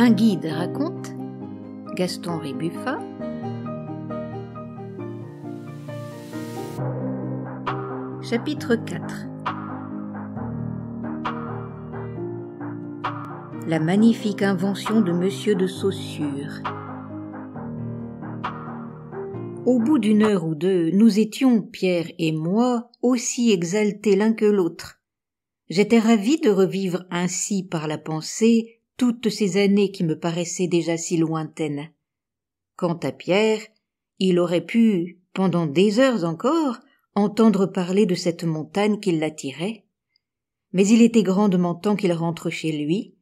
Un guide raconte Gaston Ribuffa Chapitre 4 La magnifique invention de Monsieur de Saussure Au bout d'une heure ou deux, nous étions, Pierre et moi, aussi exaltés l'un que l'autre. J'étais ravi de revivre ainsi par la pensée toutes ces années qui me paraissaient déjà si lointaines. Quant à Pierre, il aurait pu, pendant des heures encore, entendre parler de cette montagne qui l'attirait. Mais il était grandement temps qu'il rentre chez lui.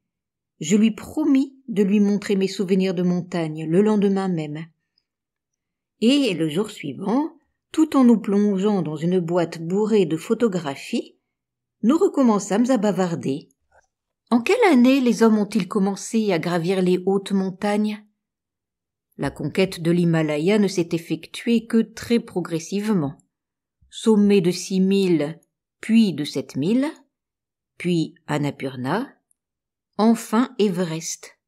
Je lui promis de lui montrer mes souvenirs de montagne le lendemain même. Et le jour suivant, tout en nous plongeant dans une boîte bourrée de photographies, nous recommençâmes à bavarder. En quelle année les hommes ont-ils commencé à gravir les hautes montagnes La conquête de l'Himalaya ne s'est effectuée que très progressivement. Sommet de 6000, puis de 7000, puis Annapurna, enfin Everest.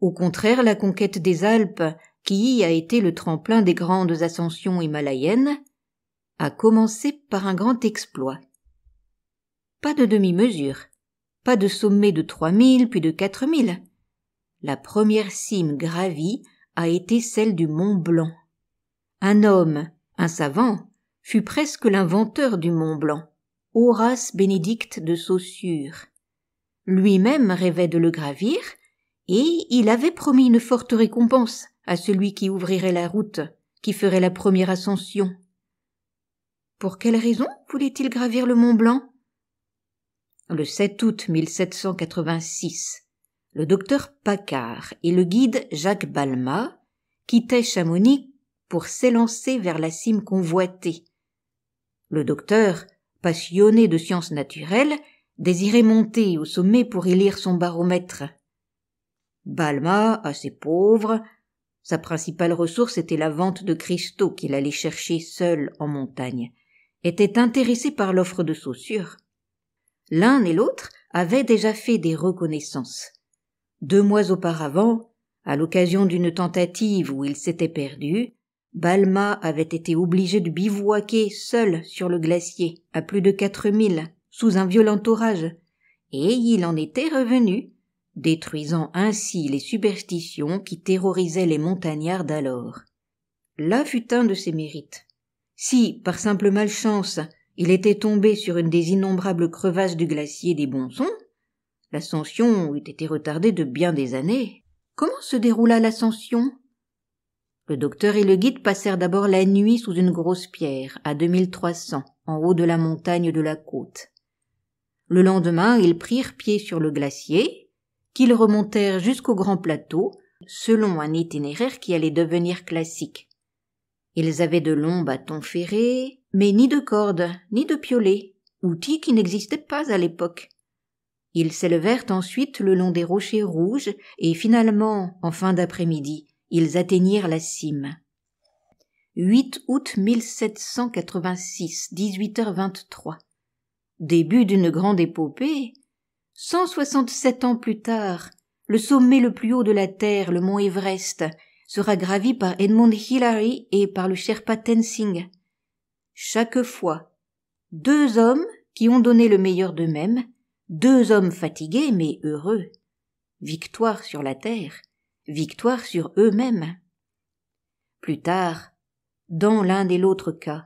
Au contraire, la conquête des Alpes, qui y a été le tremplin des grandes ascensions himalayennes, a commencé par un grand exploit. Pas de demi-mesure. Pas de sommet de trois mille, puis de quatre mille. La première cime gravie a été celle du Mont Blanc. Un homme, un savant, fut presque l'inventeur du Mont Blanc, Horace Bénédicte de Saussure. Lui-même rêvait de le gravir, et il avait promis une forte récompense à celui qui ouvrirait la route, qui ferait la première ascension. Pour quelle raison voulait-il gravir le Mont Blanc le 7 août 1786, le docteur Paccard et le guide Jacques Balma quittaient Chamonix pour s'élancer vers la cime convoitée. Le docteur, passionné de sciences naturelles, désirait monter au sommet pour y lire son baromètre. Balma, assez pauvre, sa principale ressource était la vente de cristaux qu'il allait chercher seul en montagne, était intéressé par l'offre de saussures l'un et l'autre avaient déjà fait des reconnaissances. Deux mois auparavant, à l'occasion d'une tentative où il s'était perdu, Balma avait été obligé de bivouaquer seul sur le glacier, à plus de quatre milles, sous un violent orage, et il en était revenu, détruisant ainsi les superstitions qui terrorisaient les montagnards d'alors. Là fut un de ses mérites. Si, par simple malchance, il était tombé sur une des innombrables crevasses du glacier des Bonsons. L'ascension eût été retardée de bien des années. Comment se déroula l'ascension? Le docteur et le guide passèrent d'abord la nuit sous une grosse pierre, à 2300, en haut de la montagne de la côte. Le lendemain, ils prirent pied sur le glacier, qu'ils remontèrent jusqu'au grand plateau, selon un itinéraire qui allait devenir classique. Ils avaient de longs bâtons ferrés, mais ni de cordes, ni de piolets, outils qui n'existaient pas à l'époque. Ils s'élevèrent ensuite le long des rochers rouges, et finalement, en fin d'après-midi, ils atteignirent la cime. 8 août 1786, 18h23. Début d'une grande épopée. 167 ans plus tard, le sommet le plus haut de la Terre, le mont Everest, sera gravi par Edmund Hillary et par le Sherpa Tenzing chaque fois, deux hommes qui ont donné le meilleur d'eux-mêmes, deux hommes fatigués mais heureux. Victoire sur la terre, victoire sur eux-mêmes. Plus tard, dans l'un et l'autre cas,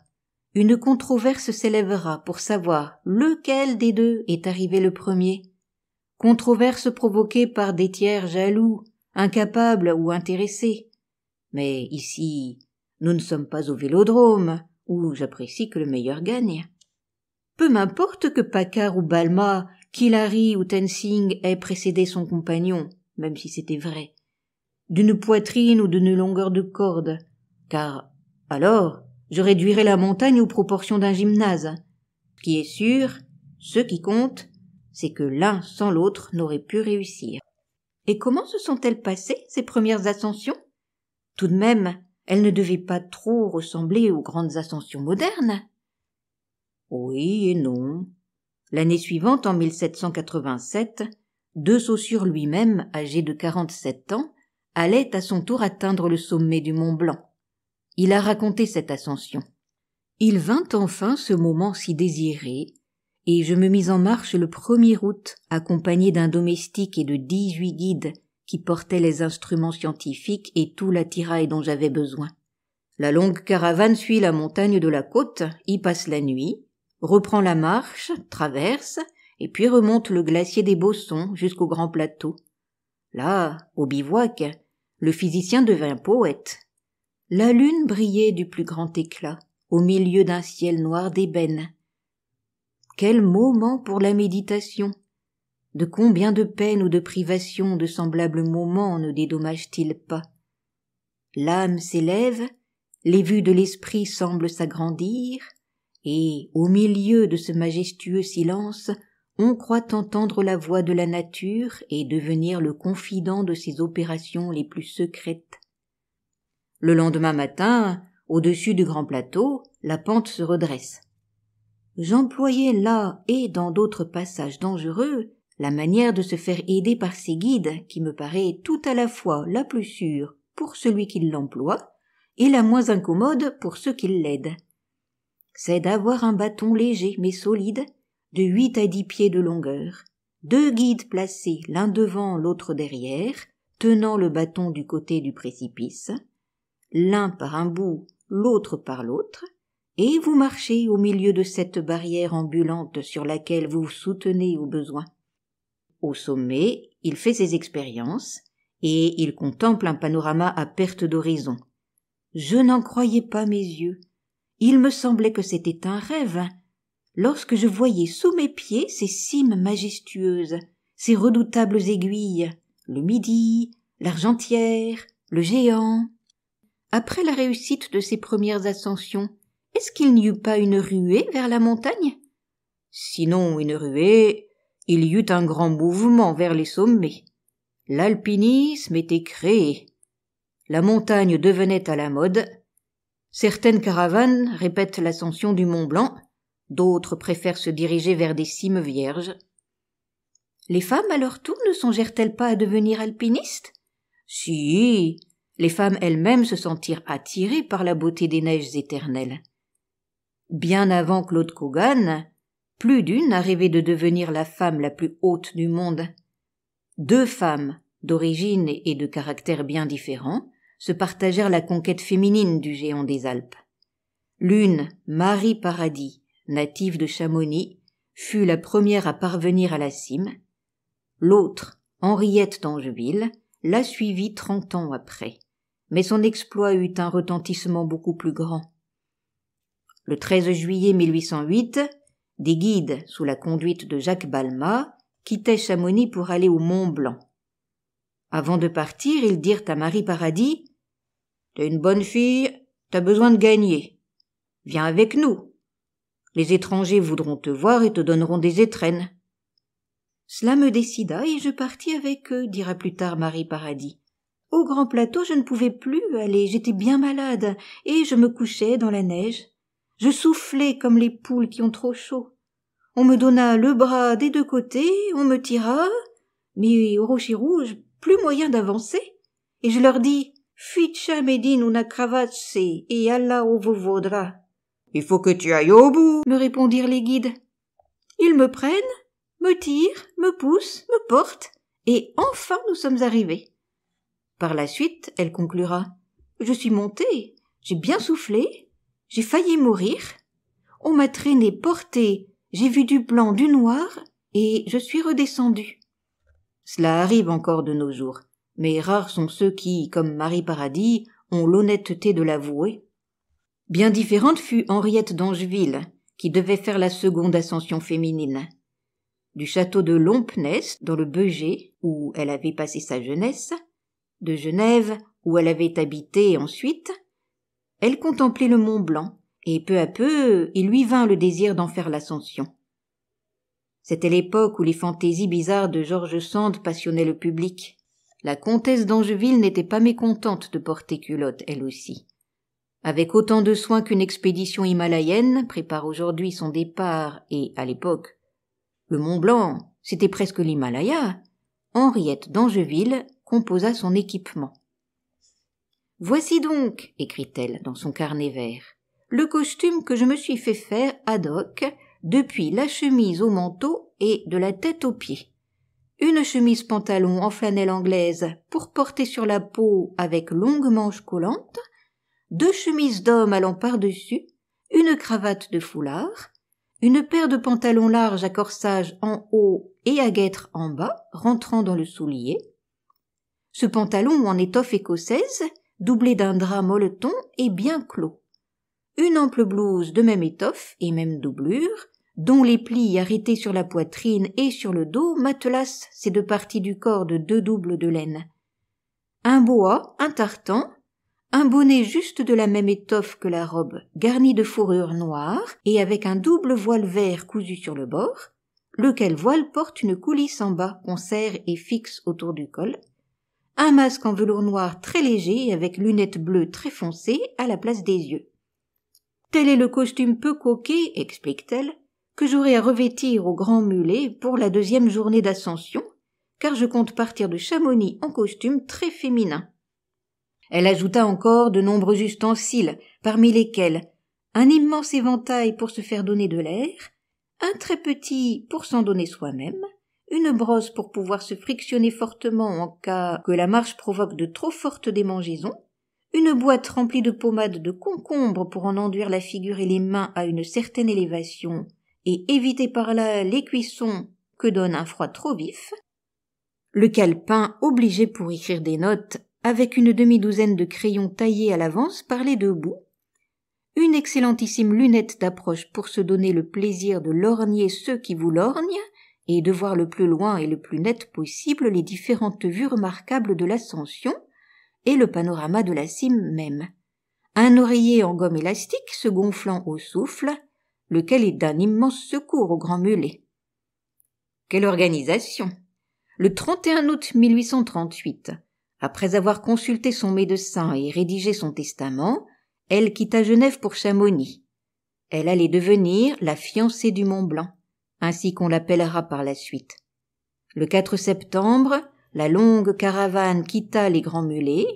une controverse s'élèvera pour savoir lequel des deux est arrivé le premier. Controverse provoquée par des tiers jaloux, incapables ou intéressés. Mais ici, nous ne sommes pas au vélodrome, où j'apprécie que le meilleur gagne. Peu m'importe que Paccard ou Balma, Killary ou Tensing aient précédé son compagnon, même si c'était vrai, d'une poitrine ou d'une longueur de corde, car alors je réduirais la montagne aux proportions d'un gymnase. Ce qui est sûr, ce qui compte, c'est que l'un sans l'autre n'aurait pu réussir. Et comment se sont-elles passées ces premières ascensions Tout de même, elle ne devait pas trop ressembler aux grandes ascensions modernes. Oui et non. L'année suivante, en 1787, De Saussure lui-même, âgé de 47 ans, allait à son tour atteindre le sommet du Mont Blanc. Il a raconté cette ascension. Il vint enfin ce moment si désiré, et je me mis en marche le 1er août, accompagné d'un domestique et de dix-huit guides, qui portait les instruments scientifiques et tout l'attirail dont j'avais besoin. La longue caravane suit la montagne de la côte, y passe la nuit, reprend la marche, traverse, et puis remonte le glacier des Bossons jusqu'au grand plateau. Là, au bivouac, le physicien devint poète. La lune brillait du plus grand éclat, au milieu d'un ciel noir d'ébène. Quel moment pour la méditation. De combien de peines ou de privations de semblables moments ne dédommage-t-il pas L'âme s'élève, les vues de l'esprit semblent s'agrandir, et, au milieu de ce majestueux silence, on croit entendre la voix de la nature et devenir le confident de ses opérations les plus secrètes. Le lendemain matin, au-dessus du grand plateau, la pente se redresse. J'employais là et dans d'autres passages dangereux la manière de se faire aider par ces guides, qui me paraît tout à la fois la plus sûre pour celui qui l'emploie, et la moins incommode pour ceux qui l'aident. C'est d'avoir un bâton léger mais solide, de huit à dix pieds de longueur, deux guides placés l'un devant l'autre derrière, tenant le bâton du côté du précipice, l'un par un bout, l'autre par l'autre, et vous marchez au milieu de cette barrière ambulante sur laquelle vous vous soutenez au besoin. Au sommet, il fait ses expériences et il contemple un panorama à perte d'horizon. Je n'en croyais pas mes yeux. Il me semblait que c'était un rêve. Lorsque je voyais sous mes pieds ces cimes majestueuses, ces redoutables aiguilles, le midi, l'argentière, le géant. Après la réussite de ses premières ascensions, est-ce qu'il n'y eut pas une ruée vers la montagne? Sinon une ruée, il y eut un grand mouvement vers les sommets. L'alpinisme était créé. La montagne devenait à la mode. Certaines caravanes répètent l'ascension du Mont Blanc, d'autres préfèrent se diriger vers des cimes vierges. Les femmes, à leur tour, ne songèrent-elles pas à devenir alpinistes Si, les femmes elles-mêmes se sentirent attirées par la beauté des neiges éternelles. Bien avant Claude Cogan... Plus d'une arrivait de devenir la femme la plus haute du monde. Deux femmes, d'origine et de caractère bien différents, se partagèrent la conquête féminine du géant des Alpes. L'une, Marie Paradis, native de Chamonix, fut la première à parvenir à la cime. L'autre, Henriette d'Angeville, la suivit trente ans après. Mais son exploit eut un retentissement beaucoup plus grand. Le 13 juillet 1808, des guides, sous la conduite de Jacques Balma, quittaient Chamonix pour aller au Mont Blanc. Avant de partir, ils dirent à Marie Paradis T'es une bonne fille, t'as besoin de gagner. Viens avec nous. Les étrangers voudront te voir et te donneront des étrennes. Cela me décida et je partis avec eux, dira plus tard Marie Paradis. Au grand plateau, je ne pouvais plus aller, j'étais bien malade, et je me couchais dans la neige. Je soufflais comme les poules qui ont trop chaud. On me donna le bras des deux côtés, on me tira, mais au rocher rouge, plus moyen d'avancer. Et je leur dis, Ficha Medine una cravace et Allah où vous vaudra. Il faut que tu ailles au bout, me répondirent les guides. Ils me prennent, me tirent, me poussent, me portent, et enfin nous sommes arrivés. Par la suite, elle conclura, je suis montée, j'ai bien soufflé, j'ai failli mourir. On m'a traîné, portée, j'ai vu du blanc, du noir, et je suis redescendue. Cela arrive encore de nos jours, mais rares sont ceux qui, comme Marie Paradis, ont l'honnêteté de l'avouer. Bien différente fut Henriette d'Angeville, qui devait faire la seconde ascension féminine. Du château de Lompness, dans le Beugey, où elle avait passé sa jeunesse, de Genève, où elle avait habité ensuite, elle contemplait le mont Blanc, et peu à peu il lui vint le désir d'en faire l'ascension. C'était l'époque où les fantaisies bizarres de George Sand passionnaient le public. La comtesse d'Angeville n'était pas mécontente de porter culotte, elle aussi. Avec autant de soin qu'une expédition himalayenne prépare aujourd'hui son départ et, à l'époque, le Mont Blanc, c'était presque l'Himalaya, Henriette d'Angeville composa son équipement. Voici donc, écrit-elle dans son carnet vert, le costume que je me suis fait faire ad hoc, depuis la chemise au manteau et de la tête aux pieds. Une chemise pantalon en flanelle anglaise pour porter sur la peau avec longues manches collantes, deux chemises d'homme allant par-dessus, une cravate de foulard, une paire de pantalons larges à corsage en haut et à guêtre en bas, rentrant dans le soulier, ce pantalon en étoffe écossaise, doublé d'un drap molleton et bien clos. Une ample blouse de même étoffe et même doublure, dont les plis arrêtés sur la poitrine et sur le dos matelassent ces deux parties du corps de deux doubles de laine. Un boa, un tartan, un bonnet juste de la même étoffe que la robe, garni de fourrure noire et avec un double voile vert cousu sur le bord, lequel voile porte une coulisse en bas qu'on serre et fixe autour du col, un masque en velours noir très léger avec lunettes bleues très foncées à la place des yeux. Tel est le costume peu coquet, explique-t-elle, que j'aurai à revêtir au Grand Mulet pour la deuxième journée d'ascension, car je compte partir de Chamonix en costume très féminin. Elle ajouta encore de nombreux ustensiles, parmi lesquels un immense éventail pour se faire donner de l'air, un très petit pour s'en donner soi-même, une brosse pour pouvoir se frictionner fortement en cas que la marche provoque de trop fortes démangeaisons, une boîte remplie de pommades de concombre pour en enduire la figure et les mains à une certaine élévation et éviter par là les cuissons que donne un froid trop vif, le calepin obligé pour écrire des notes avec une demi-douzaine de crayons taillés à l'avance par les deux bouts, une excellentissime lunette d'approche pour se donner le plaisir de lorgner ceux qui vous lorgnent, et de voir le plus loin et le plus net possible les différentes vues remarquables de l'ascension et le panorama de la cime même. Un oreiller en gomme élastique se gonflant au souffle, lequel est d'un immense secours au grand mulet. Quelle organisation Le 31 août 1838, après avoir consulté son médecin et rédigé son testament, elle quitta Genève pour Chamonix. Elle allait devenir la fiancée du Mont Blanc ainsi qu'on l'appellera par la suite. Le 4 septembre, la longue caravane quitta les Grands Mulets.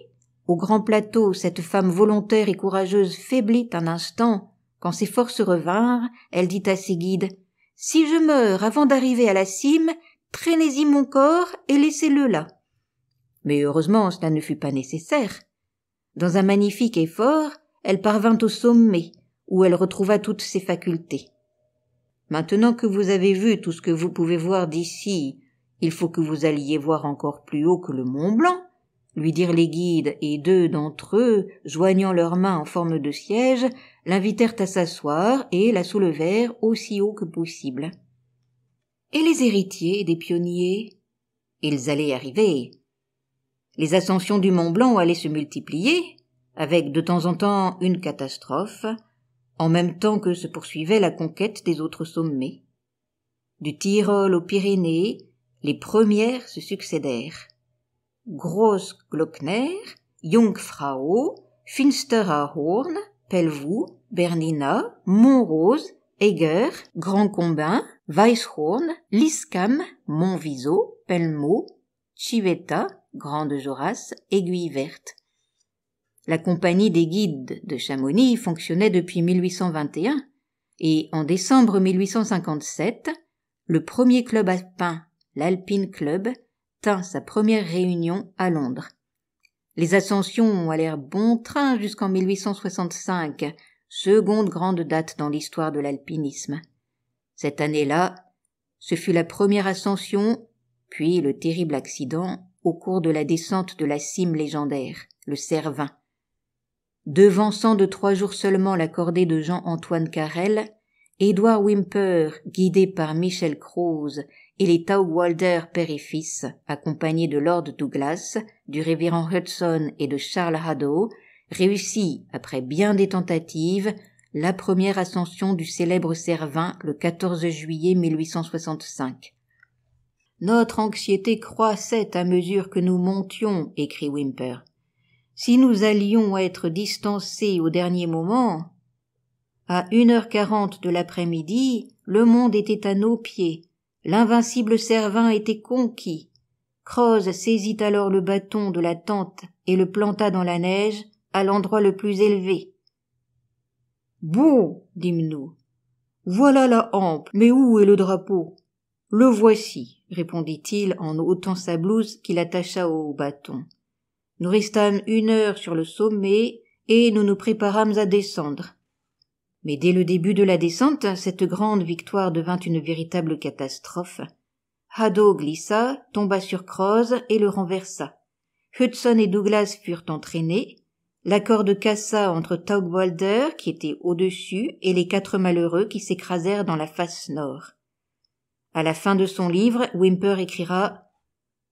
Au grand plateau, cette femme volontaire et courageuse faiblit un instant. Quand ses forces revinrent, elle dit à ses guides Si je meurs avant d'arriver à la cime, traînez-y mon corps et laissez-le là. Mais heureusement, cela ne fut pas nécessaire. Dans un magnifique effort, elle parvint au sommet, où elle retrouva toutes ses facultés. Maintenant que vous avez vu tout ce que vous pouvez voir d'ici, il faut que vous alliez voir encore plus haut que le Mont Blanc, lui dirent les guides, et deux d'entre eux, joignant leurs mains en forme de siège, l'invitèrent à s'asseoir et la soulevèrent aussi haut que possible. Et les héritiers des pionniers? Ils allaient arriver. Les ascensions du Mont Blanc allaient se multiplier, avec de temps en temps une catastrophe, en même temps que se poursuivait la conquête des autres sommets. Du Tyrol aux Pyrénées, les premières se succédèrent. Grosse-Glockner, Jungfrau, à Horn, Pelvoux, Bernina, Montrose, Eger, Grand Combin, Weisshorn, Liscam, Montviso, Pelmo, Chivetta, Grande Jorasse, Aiguille Verte. La compagnie des guides de Chamonix fonctionnait depuis 1821 et en décembre 1857, le premier club alpin, l'Alpine Club, tint sa première réunion à Londres. Les ascensions ont l'air bon train jusqu'en 1865, seconde grande date dans l'histoire de l'alpinisme. Cette année-là, ce fut la première ascension, puis le terrible accident au cours de la descente de la cime légendaire, le Cervin. Devançant de trois jours seulement la cordée de Jean-Antoine Carrel, Edward Wimper, guidé par Michel Croze et les Taugwalder père et fils, accompagnés de Lord Douglas, du révérend Hudson et de Charles Haddo, réussit, après bien des tentatives, la première ascension du célèbre Servin le 14 juillet 1865. Notre anxiété croissait à mesure que nous montions, écrit Wimper si nous allions être distancés au dernier moment, à une heure quarante de l'après-midi, le monde était à nos pieds. L'invincible Servin était conquis. Croz saisit alors le bâton de la tente et le planta dans la neige, à l'endroit le plus élevé. Bon, dîmes-nous. Voilà la hampe, mais où est le drapeau? Le voici, répondit-il en ôtant sa blouse qu'il attacha au bâton. Nous restâmes une heure sur le sommet et nous nous préparâmes à descendre. Mais dès le début de la descente, cette grande victoire devint une véritable catastrophe. Haddo glissa, tomba sur Croz et le renversa. Hudson et Douglas furent entraînés. La corde cassa entre Taugwalder, qui était au-dessus, et les quatre malheureux qui s'écrasèrent dans la face nord. À la fin de son livre, Wimper écrira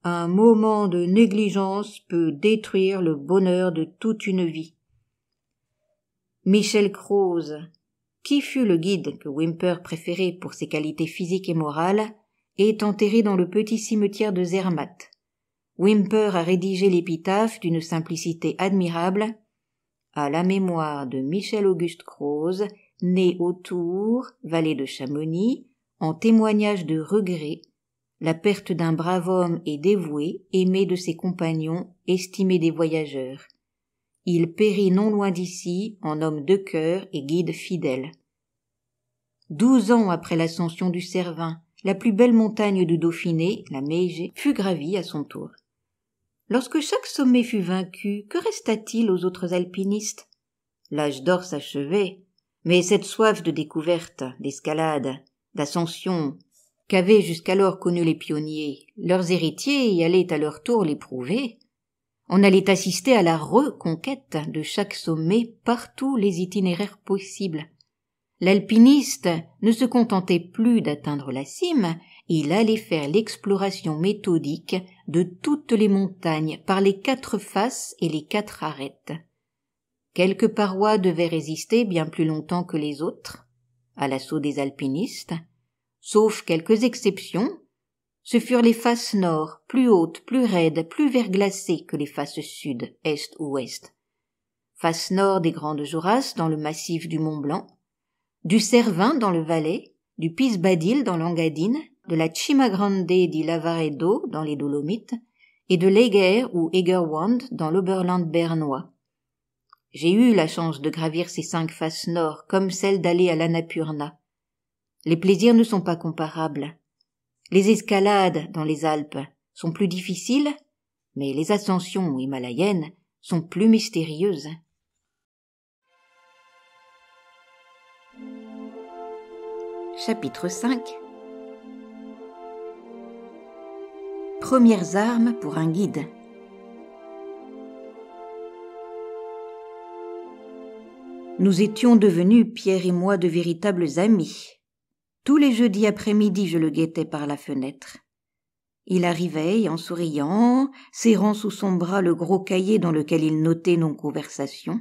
un moment de négligence peut détruire le bonheur de toute une vie. Michel Croze, qui fut le guide que Wimper préférait pour ses qualités physiques et morales, est enterré dans le petit cimetière de Zermatt. Wimper a rédigé l'épitaphe d'une simplicité admirable à la mémoire de Michel-Auguste Croze, né au Tour, vallée de Chamonix, en témoignage de regret la perte d'un brave homme et dévoué, aimé de ses compagnons, estimé des voyageurs. Il périt non loin d'ici, en homme de cœur et guide fidèle. Douze ans après l'ascension du Cervin, la plus belle montagne du Dauphiné, la Meije, fut gravie à son tour. Lorsque chaque sommet fut vaincu, que resta-t-il aux autres alpinistes L'âge d'or s'achevait, mais cette soif de découverte, d'escalade, d'ascension, qu'avaient jusqu'alors connu les pionniers, leurs héritiers y allaient à leur tour l'éprouver. On allait assister à la reconquête de chaque sommet par tous les itinéraires possibles. L'alpiniste ne se contentait plus d'atteindre la cime, il allait faire l'exploration méthodique de toutes les montagnes par les quatre faces et les quatre arêtes. Quelques parois devaient résister bien plus longtemps que les autres à l'assaut des alpinistes, Sauf quelques exceptions, ce furent les faces nord, plus hautes, plus raides, plus verglacées que les faces sud, est ou ouest. Face nord des Grandes Jorasses dans le massif du Mont Blanc, du Cervin dans le Valais, du Pisbadil dans l'Angadine, de la Chimagrande di Lavaredo dans les Dolomites, et de l'Eger ou Egerwand dans l'Oberland bernois. J'ai eu la chance de gravir ces cinq faces nord comme celle d'aller à l'Annapurna. Les plaisirs ne sont pas comparables. Les escalades dans les Alpes sont plus difficiles, mais les ascensions himalayennes sont plus mystérieuses. Chapitre 5 Premières armes pour un guide. Nous étions devenus, Pierre et moi, de véritables amis. Tous les jeudis après-midi, je le guettais par la fenêtre. Il arrivait, en souriant, serrant sous son bras le gros cahier dans lequel il notait nos conversations.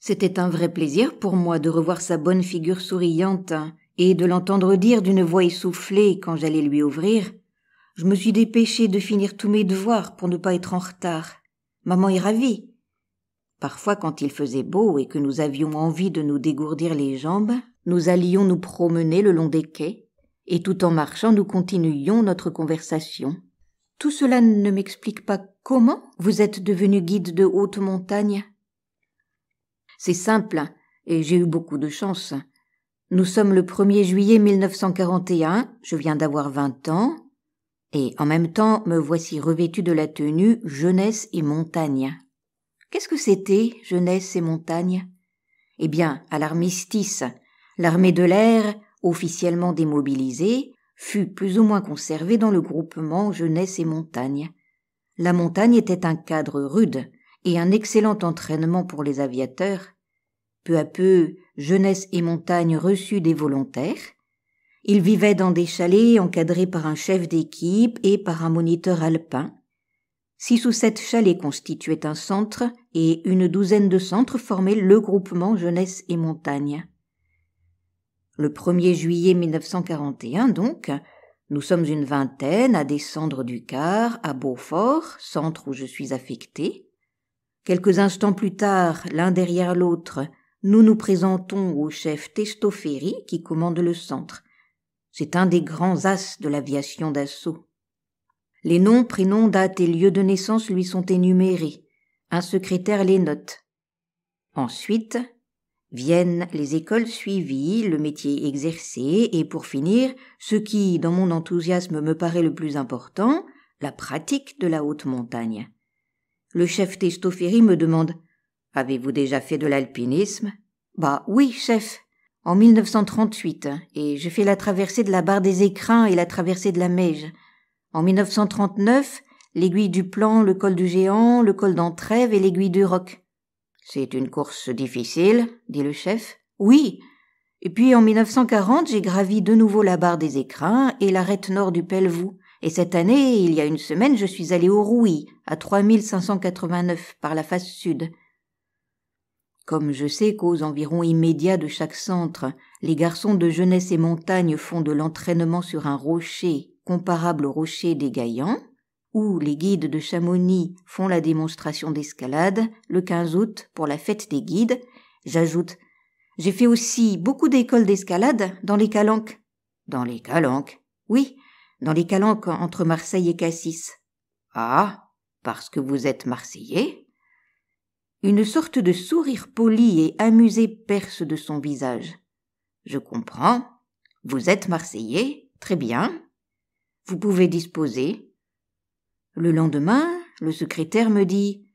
C'était un vrai plaisir pour moi de revoir sa bonne figure souriante et de l'entendre dire d'une voix essoufflée quand j'allais lui ouvrir. Je me suis dépêchée de finir tous mes devoirs pour ne pas être en retard. Maman est ravie. Parfois, quand il faisait beau et que nous avions envie de nous dégourdir les jambes, nous allions nous promener le long des quais, et tout en marchant nous continuions notre conversation. Tout cela ne m'explique pas comment vous êtes devenu guide de haute montagne. C'est simple, et j'ai eu beaucoup de chance. Nous sommes le 1er juillet 1941, je viens d'avoir 20 ans, et en même temps me voici revêtu de la tenue jeunesse et montagne. Qu'est-ce que c'était jeunesse et montagne Eh bien, à l'armistice, L'armée de l'air, officiellement démobilisée, fut plus ou moins conservée dans le groupement Jeunesse et Montagne. La montagne était un cadre rude et un excellent entraînement pour les aviateurs. Peu à peu, Jeunesse et Montagne reçut des volontaires. Ils vivaient dans des chalets encadrés par un chef d'équipe et par un moniteur alpin. Six ou sept chalets constituaient un centre et une douzaine de centres formaient le groupement Jeunesse et Montagne. Le 1er juillet 1941, donc, nous sommes une vingtaine à descendre du car à Beaufort, centre où je suis affecté. Quelques instants plus tard, l'un derrière l'autre, nous nous présentons au chef Testoferi qui commande le centre. C'est un des grands as de l'aviation d'assaut. Les noms, prénoms, dates et lieux de naissance lui sont énumérés. Un secrétaire les note. Ensuite, Viennent les écoles suivies, le métier exercé et pour finir, ce qui, dans mon enthousiasme, me paraît le plus important, la pratique de la haute montagne. Le chef Testoferi me demande Avez-vous déjà fait de l'alpinisme Bah oui, chef, en 1938, et je fais la traversée de la barre des écrins et la traversée de la Meige. En 1939, l'aiguille du Plan, le col du Géant, le col d'Entrève et l'aiguille du Roc. C'est une course difficile, dit le chef. Oui. Et puis en 1940, j'ai gravi de nouveau la barre des écrins et l'arête nord du Pelvoux. Et cette année, il y a une semaine, je suis allé au Rouy, à 3589, par la face sud. Comme je sais qu'aux environs immédiats de chaque centre, les garçons de jeunesse et montagne font de l'entraînement sur un rocher comparable au rocher des Gaillans, où les guides de Chamonix font la démonstration d'escalade le 15 août pour la fête des guides. J'ajoute, j'ai fait aussi beaucoup d'écoles d'escalade dans les calanques. Dans les calanques Oui, dans les calanques entre Marseille et Cassis. Ah, parce que vous êtes marseillais Une sorte de sourire poli et amusé perce de son visage. Je comprends. Vous êtes marseillais Très bien. Vous pouvez disposer, le lendemain, le secrétaire me dit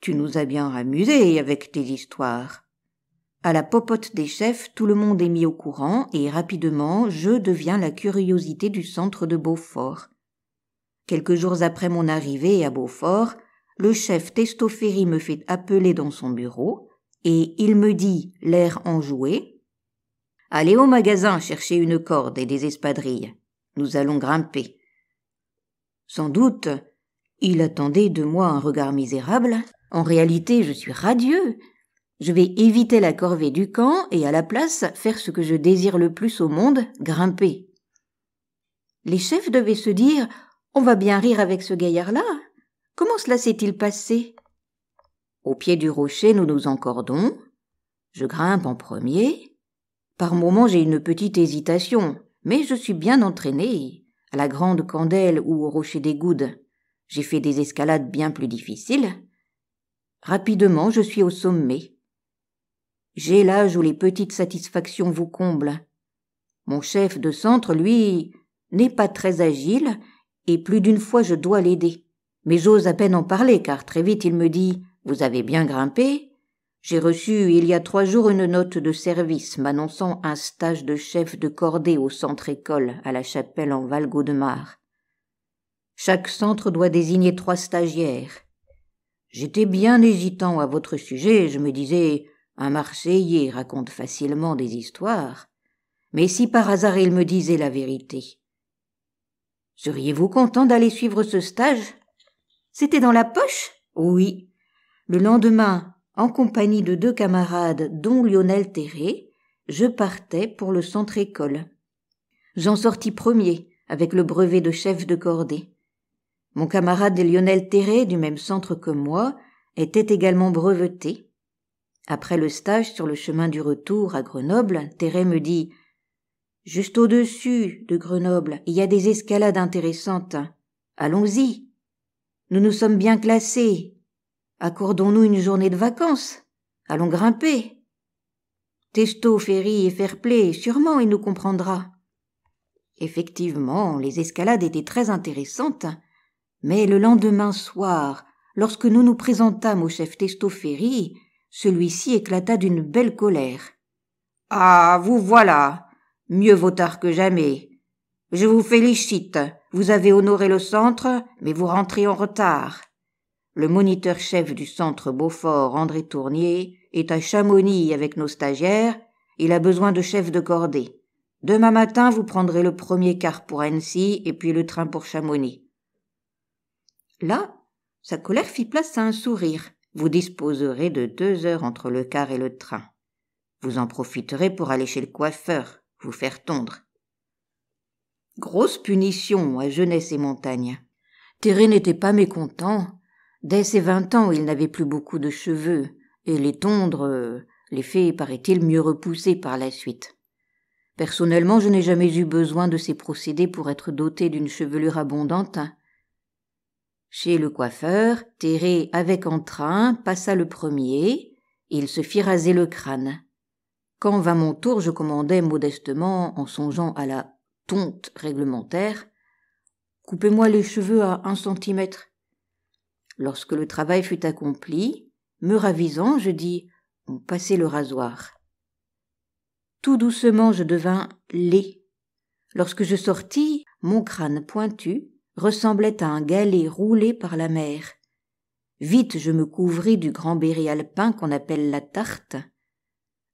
Tu nous as bien amusés avec tes histoires. À la popote des chefs, tout le monde est mis au courant et rapidement je deviens la curiosité du centre de Beaufort. Quelques jours après mon arrivée à Beaufort, le chef Testoferi me fait appeler dans son bureau et il me dit, l'air enjoué, Allez au magasin chercher une corde et des espadrilles. Nous allons grimper. Sans doute. Il attendait de moi un regard misérable. En réalité, je suis radieux. Je vais éviter la corvée du camp et à la place faire ce que je désire le plus au monde, grimper. Les chefs devaient se dire On va bien rire avec ce gaillard-là. Comment cela s'est-il passé Au pied du rocher, nous nous encordons. Je grimpe en premier. Par moments, j'ai une petite hésitation, mais je suis bien entraîné à la Grande Candelle ou au Rocher des Goudes. J'ai fait des escalades bien plus difficiles. Rapidement, je suis au sommet. J'ai l'âge où les petites satisfactions vous comblent. Mon chef de centre, lui, n'est pas très agile, et plus d'une fois je dois l'aider. Mais j'ose à peine en parler, car très vite il me dit Vous avez bien grimpé, j'ai reçu il y a trois jours une note de service m'annonçant un stage de chef de cordée au centre-école à la chapelle en val Chaque centre doit désigner trois stagiaires. J'étais bien hésitant à votre sujet, je me disais, un Marseillais raconte facilement des histoires. Mais si par hasard il me disait la vérité. Seriez-vous content d'aller suivre ce stage? C'était dans la poche? Oui. Le lendemain, en compagnie de deux camarades dont Lionel Terré, je partais pour le centre-école. J'en sortis premier avec le brevet de chef de cordée. Mon camarade Lionel Terré, du même centre que moi, était également breveté. Après le stage sur le chemin du retour à Grenoble, Terré me dit Juste au-dessus de Grenoble, il y a des escalades intéressantes. Allons-y. Nous nous sommes bien classés, Accordons-nous une journée de vacances. Allons grimper. Testo, Ferry et Fairplay, sûrement il nous comprendra. Effectivement, les escalades étaient très intéressantes, mais le lendemain soir, lorsque nous nous présentâmes au chef Testo Ferry, celui-ci éclata d'une belle colère. Ah, vous voilà. Mieux vaut tard que jamais. Je vous félicite. Vous avez honoré le centre, mais vous rentrez en retard. Le moniteur-chef du centre Beaufort, André Tournier, est à Chamonix avec nos stagiaires. Il a besoin de chefs de cordée. Demain matin, vous prendrez le premier car pour Annecy et puis le train pour Chamonix. Là, sa colère fit place à un sourire. Vous disposerez de deux heures entre le car et le train. Vous en profiterez pour aller chez le coiffeur, vous faire tondre. Grosse punition à Jeunesse et Montagne. Théré n'était pas mécontent, Dès ses vingt ans, il n'avait plus beaucoup de cheveux, et les tondres euh, les fait, paraît-il, mieux repousser par la suite. Personnellement, je n'ai jamais eu besoin de ces procédés pour être doté d'une chevelure abondante. Chez le coiffeur, Terré avec entrain, passa le premier, il se fit raser le crâne. Quand vint mon tour, je commandai modestement, en songeant à la tonte réglementaire, Coupez-moi les cheveux à un centimètre. Lorsque le travail fut accompli, me ravisant, je dis On passait le rasoir. Tout doucement je devins laid. Lorsque je sortis, mon crâne pointu ressemblait à un galet roulé par la mer. Vite je me couvris du grand béret alpin qu'on appelle la tarte.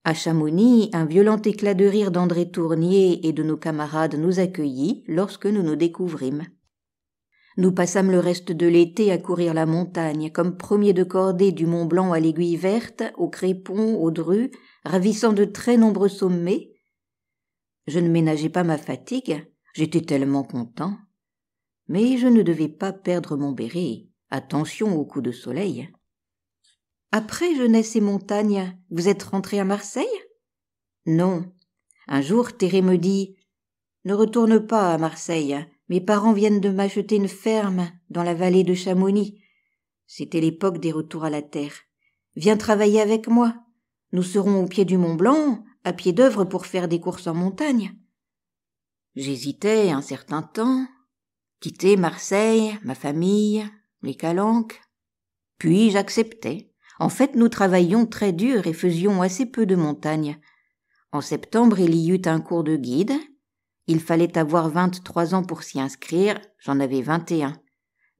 À Chamonix, un violent éclat de rire d'André Tournier et de nos camarades nous accueillit lorsque nous nous découvrîmes. Nous passâmes le reste de l'été à courir la montagne, comme premier de cordée du Mont Blanc à l'Aiguille Verte, au Crépon, au Dru, ravissant de très nombreux sommets. Je ne ménageais pas ma fatigue, j'étais tellement content. Mais je ne devais pas perdre mon béret. Attention au coup de soleil. Après jeunesse et montagne, vous êtes rentré à Marseille? Non. Un jour, Thérée me dit, ne retourne pas à Marseille. Mes parents viennent de m'acheter une ferme dans la vallée de Chamonix. C'était l'époque des retours à la terre. Viens travailler avec moi. Nous serons au pied du Mont Blanc, à pied d'œuvre pour faire des courses en montagne. J'hésitais un certain temps, quitter Marseille, ma famille, les calanques. Puis j'acceptai. En fait, nous travaillions très dur et faisions assez peu de montagne. En septembre, il y eut un cours de guide, il fallait avoir vingt-trois ans pour s'y inscrire, j'en avais vingt-et-un.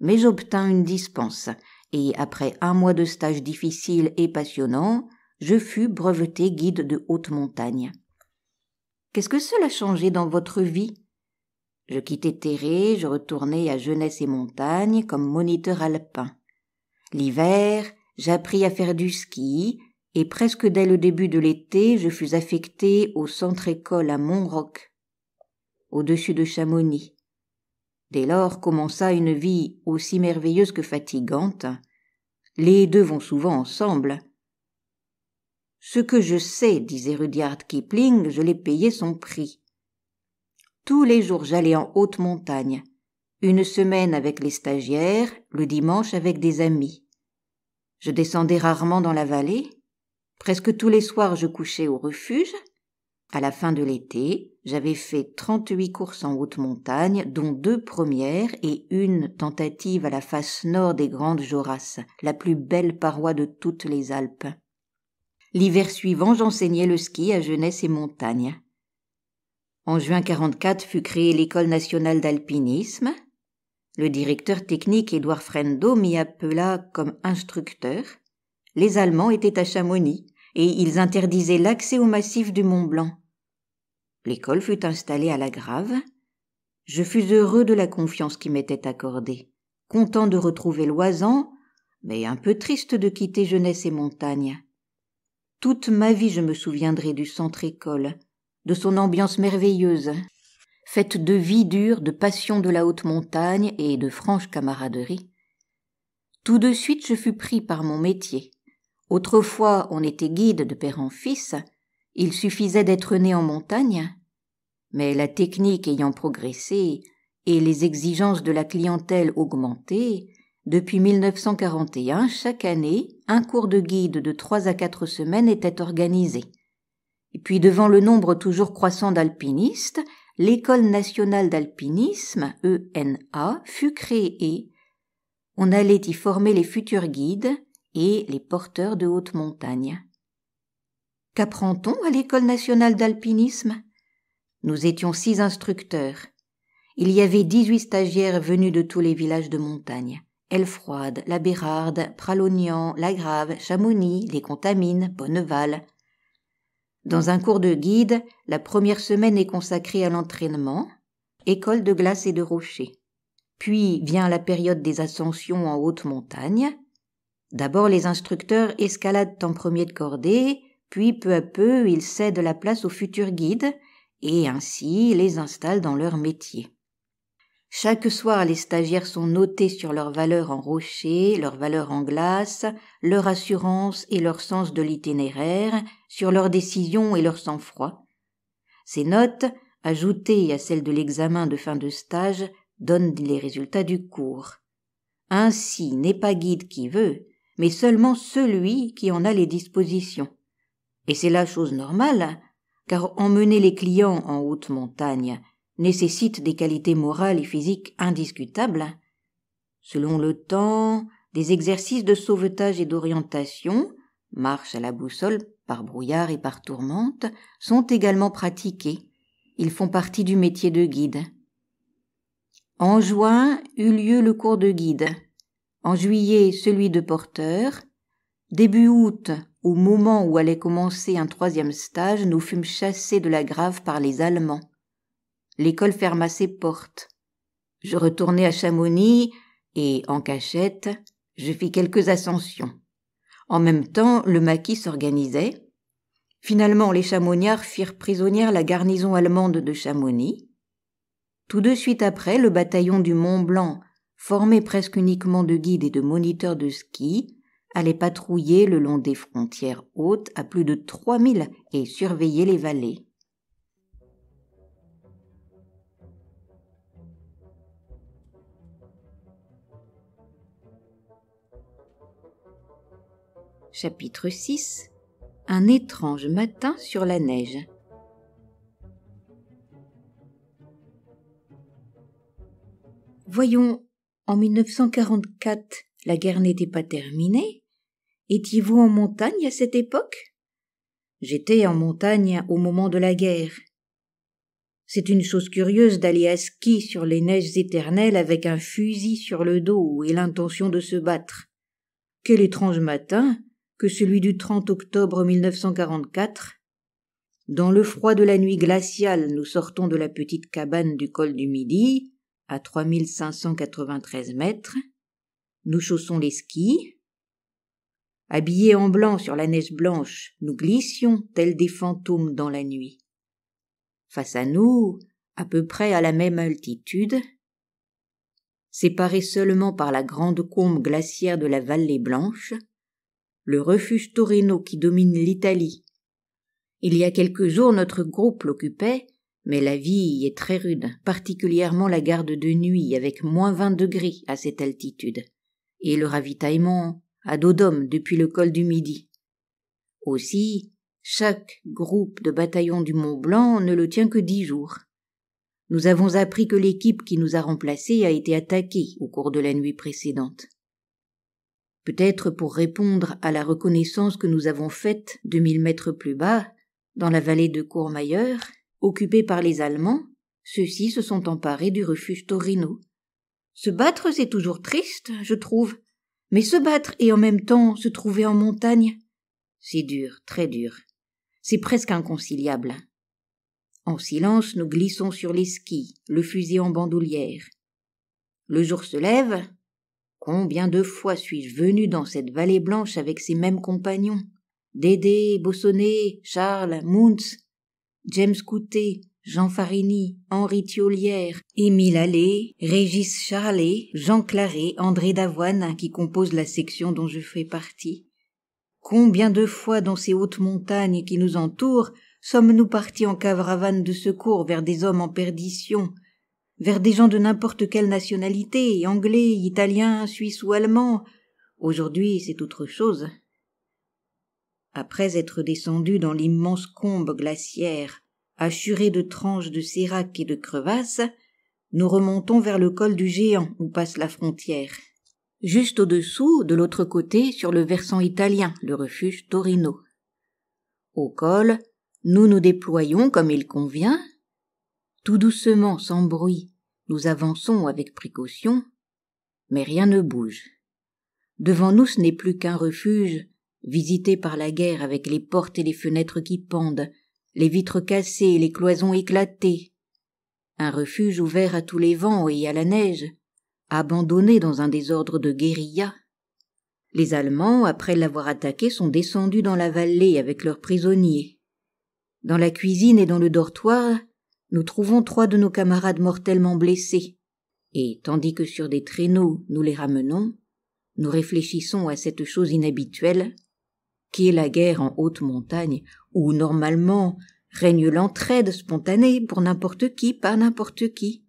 Mais j'obtins une dispense, et après un mois de stage difficile et passionnant, je fus breveté guide de haute montagne. Qu'est-ce que cela a changé dans votre vie Je quittais Terré, je retournais à Jeunesse et Montagne comme moniteur alpin. L'hiver, j'appris à faire du ski, et presque dès le début de l'été, je fus affecté au centre-école à Montroc au-dessus de Chamonix. Dès lors commença une vie aussi merveilleuse que fatigante. Les deux vont souvent ensemble. Ce que je sais, disait Rudyard Kipling, je l'ai payé son prix. Tous les jours j'allais en haute montagne, une semaine avec les stagiaires, le dimanche avec des amis. Je descendais rarement dans la vallée, presque tous les soirs je couchais au refuge, à la fin de l'été, j'avais fait 38 courses en haute montagne, dont deux premières et une tentative à la face nord des Grandes Jorasses, la plus belle paroi de toutes les Alpes. L'hiver suivant, j'enseignais le ski à Jeunesse et Montagne. En juin 44 fut créée l'École nationale d'alpinisme. Le directeur technique Édouard Frendo m'y appela comme instructeur. Les Allemands étaient à Chamonix et ils interdisaient l'accès au massif du Mont Blanc. L'école fut installée à la grave. Je fus heureux de la confiance qui m'était accordée, content de retrouver Loisan, mais un peu triste de quitter jeunesse et montagne. Toute ma vie je me souviendrai du centre-école, de son ambiance merveilleuse, faite de vie dure, de passion de la haute montagne et de franche camaraderie. Tout de suite je fus pris par mon métier. Autrefois on était guide de père en fils, il suffisait d'être né en montagne. Mais la technique ayant progressé et les exigences de la clientèle augmentées, depuis 1941, chaque année, un cours de guide de trois à quatre semaines était organisé. Et puis devant le nombre toujours croissant d'alpinistes, l'École nationale d'alpinisme, ENA, fut créée. On allait y former les futurs guides et les porteurs de haute montagne. Qu'apprend-on à l'école nationale d'alpinisme Nous étions six instructeurs. Il y avait dix-huit stagiaires venus de tous les villages de montagne. Elfroide, La Bérarde, Pralognan, La Grave, Chamonix, Les Contamines, Bonneval. Dans un cours de guide, la première semaine est consacrée à l'entraînement, école de glace et de rocher. Puis vient la période des ascensions en haute montagne. D'abord, les instructeurs escaladent en premier de cordée, puis peu à peu ils cèdent la place aux futurs guides, et ainsi les installent dans leur métier. Chaque soir, les stagiaires sont notés sur leur valeur en rocher, leur valeur en glace, leur assurance et leur sens de l'itinéraire, sur leurs décisions et leur sang-froid. Ces notes, ajoutées à celles de l'examen de fin de stage, donnent les résultats du cours. Ainsi n'est pas guide qui veut, mais seulement celui qui en a les dispositions. Et c'est la chose normale, hein, car emmener les clients en haute montagne nécessite des qualités morales et physiques indiscutables. Hein. Selon le temps, des exercices de sauvetage et d'orientation, marche à la boussole par brouillard et par tourmente, sont également pratiqués. Ils font partie du métier de guide. En juin eut lieu le cours de guide, en juillet celui de porteur, début août au moment où allait commencer un troisième stage, nous fûmes chassés de la grave par les Allemands. L'école ferma ses portes. Je retournai à Chamonix et, en cachette, je fis quelques ascensions. En même temps, le maquis s'organisait. Finalement, les Chamoniards firent prisonnière la garnison allemande de Chamonix. Tout de suite après, le bataillon du Mont Blanc, formé presque uniquement de guides et de moniteurs de ski, allait patrouiller le long des frontières hautes à plus de 3000 et surveiller les vallées. Chapitre 6 Un étrange matin sur la neige. Voyons, en 1944, la guerre n'était pas terminée. Étiez-vous en montagne à cette époque J'étais en montagne au moment de la guerre. C'est une chose curieuse d'aller à ski sur les neiges éternelles avec un fusil sur le dos et l'intention de se battre. Quel étrange matin que celui du 30 octobre 1944. Dans le froid de la nuit glaciale, nous sortons de la petite cabane du col du Midi, à 3593 mètres. Nous chaussons les skis, Habillés en blanc sur la neige blanche, nous glissions tels des fantômes dans la nuit. Face à nous, à peu près à la même altitude, séparés seulement par la grande combe glaciaire de la vallée blanche, le refuge Torino qui domine l'Italie. Il y a quelques jours notre groupe l'occupait, mais la vie y est très rude, particulièrement la garde de nuit avec moins vingt degrés à cette altitude. Et le ravitaillement, à dos depuis le col du Midi. Aussi, chaque groupe de bataillon du Mont Blanc ne le tient que dix jours. Nous avons appris que l'équipe qui nous a remplacés a été attaquée au cours de la nuit précédente. Peut-être pour répondre à la reconnaissance que nous avons faite deux mille mètres plus bas, dans la vallée de Courmayeur, occupée par les Allemands, ceux-ci se sont emparés du refuge Torino. Se battre, c'est toujours triste, je trouve, mais se battre et en même temps se trouver en montagne, c'est dur, très dur. C'est presque inconciliable. En silence, nous glissons sur les skis, le fusil en bandoulière. Le jour se lève. Combien de fois suis-je venu dans cette vallée blanche avec ces mêmes compagnons? Dédé, Bossonnet, Charles, Muntz, James Coutet, Jean Farini, Henri Thiolière, Émile Allais, Régis Charlet, Jean Claret, André Davoine, qui composent la section dont je fais partie. Combien de fois dans ces hautes montagnes qui nous entourent sommes-nous partis en caravane de secours vers des hommes en perdition, vers des gens de n'importe quelle nationalité, anglais, italiens, suisses ou allemands Aujourd'hui, c'est autre chose. Après être descendu dans l'immense combe glaciaire, assurés de tranches de sérac et de crevasses, nous remontons vers le col du géant où passe la frontière. Juste au-dessous, de l'autre côté, sur le versant italien, le refuge Torino. Au col, nous nous déployons comme il convient. Tout doucement, sans bruit, nous avançons avec précaution, mais rien ne bouge. Devant nous, ce n'est plus qu'un refuge, visité par la guerre avec les portes et les fenêtres qui pendent, les vitres cassées, les cloisons éclatées. Un refuge ouvert à tous les vents et à la neige, abandonné dans un désordre de guérilla. Les Allemands, après l'avoir attaqué, sont descendus dans la vallée avec leurs prisonniers. Dans la cuisine et dans le dortoir, nous trouvons trois de nos camarades mortellement blessés, et tandis que sur des traîneaux nous les ramenons, nous réfléchissons à cette chose inhabituelle, qui est la guerre en haute montagne où normalement règne l'entraide spontanée pour n'importe qui par n'importe qui.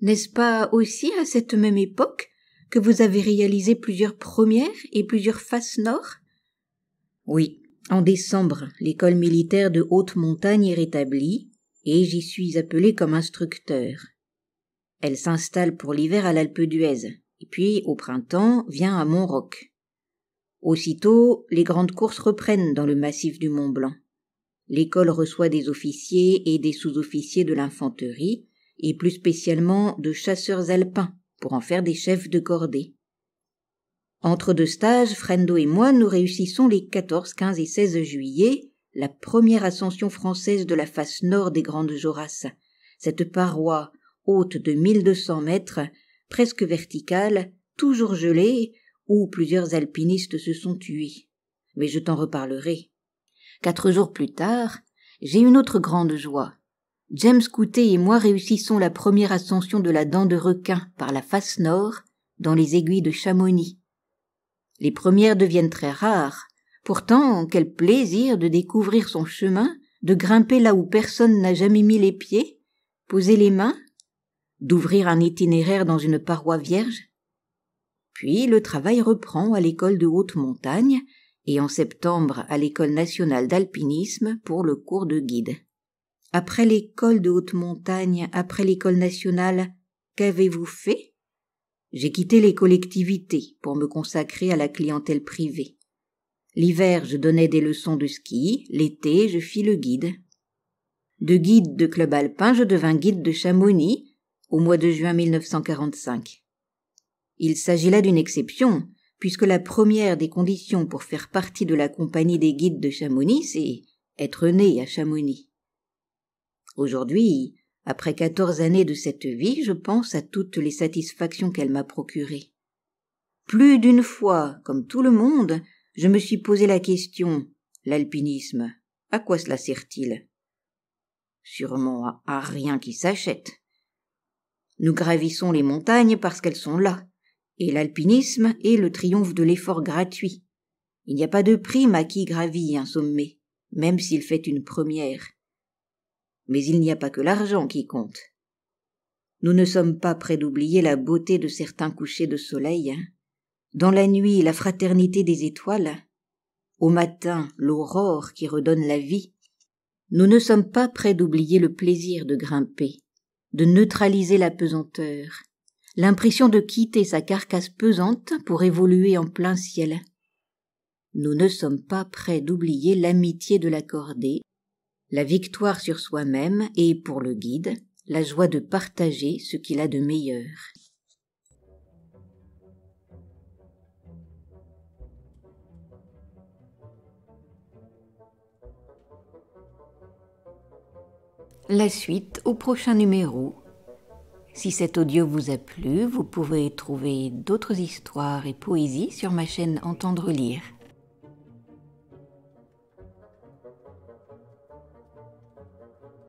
N'est-ce pas aussi à cette même époque que vous avez réalisé plusieurs premières et plusieurs faces nord Oui, en décembre, l'école militaire de haute montagne est rétablie et j'y suis appelé comme instructeur. Elle s'installe pour l'hiver à l'Alpe d'Huez et puis au printemps vient à Montroc. Aussitôt, les grandes courses reprennent dans le massif du Mont Blanc. L'école reçoit des officiers et des sous-officiers de l'infanterie, et plus spécialement de chasseurs alpins, pour en faire des chefs de cordée. Entre deux stages, Frendo et moi, nous réussissons les 14, 15 et 16 juillet la première ascension française de la face nord des Grandes Jorasses, cette paroi haute de 1200 mètres, presque verticale, toujours gelée, où plusieurs alpinistes se sont tués. Mais je t'en reparlerai. Quatre jours plus tard, j'ai une autre grande joie. James Coutet et moi réussissons la première ascension de la dent de requin par la face nord dans les aiguilles de Chamonix. Les premières deviennent très rares. Pourtant, quel plaisir de découvrir son chemin, de grimper là où personne n'a jamais mis les pieds, poser les mains, d'ouvrir un itinéraire dans une paroi vierge. Puis le travail reprend à l'école de haute montagne et en septembre à l'École nationale d'alpinisme pour le cours de guide. Après l'école de haute montagne, après l'école nationale, qu'avez-vous fait J'ai quitté les collectivités pour me consacrer à la clientèle privée. L'hiver, je donnais des leçons de ski, l'été, je fis le guide. De guide de club alpin, je devins guide de Chamonix au mois de juin 1945. Il s'agit là d'une exception, puisque la première des conditions pour faire partie de la compagnie des guides de Chamonix, c'est être né à Chamonix. Aujourd'hui, après quatorze années de cette vie, je pense à toutes les satisfactions qu'elle m'a procurées. Plus d'une fois, comme tout le monde, je me suis posé la question l'alpinisme, à quoi cela sert-il Sûrement à rien qui s'achète. Nous gravissons les montagnes parce qu'elles sont là, et l'alpinisme est le triomphe de l'effort gratuit. Il n'y a pas de prime à qui gravit un sommet, même s'il fait une première. Mais il n'y a pas que l'argent qui compte. Nous ne sommes pas près d'oublier la beauté de certains couchers de soleil. Hein. Dans la nuit, la fraternité des étoiles. Au matin, l'aurore qui redonne la vie. Nous ne sommes pas près d'oublier le plaisir de grimper, de neutraliser la pesanteur, l'impression de quitter sa carcasse pesante pour évoluer en plein ciel. Nous ne sommes pas prêts d'oublier l'amitié de l'accordé, la victoire sur soi-même et, pour le guide, la joie de partager ce qu'il a de meilleur. La suite au prochain numéro. Si cet audio vous a plu, vous pouvez trouver d'autres histoires et poésies sur ma chaîne Entendre lire.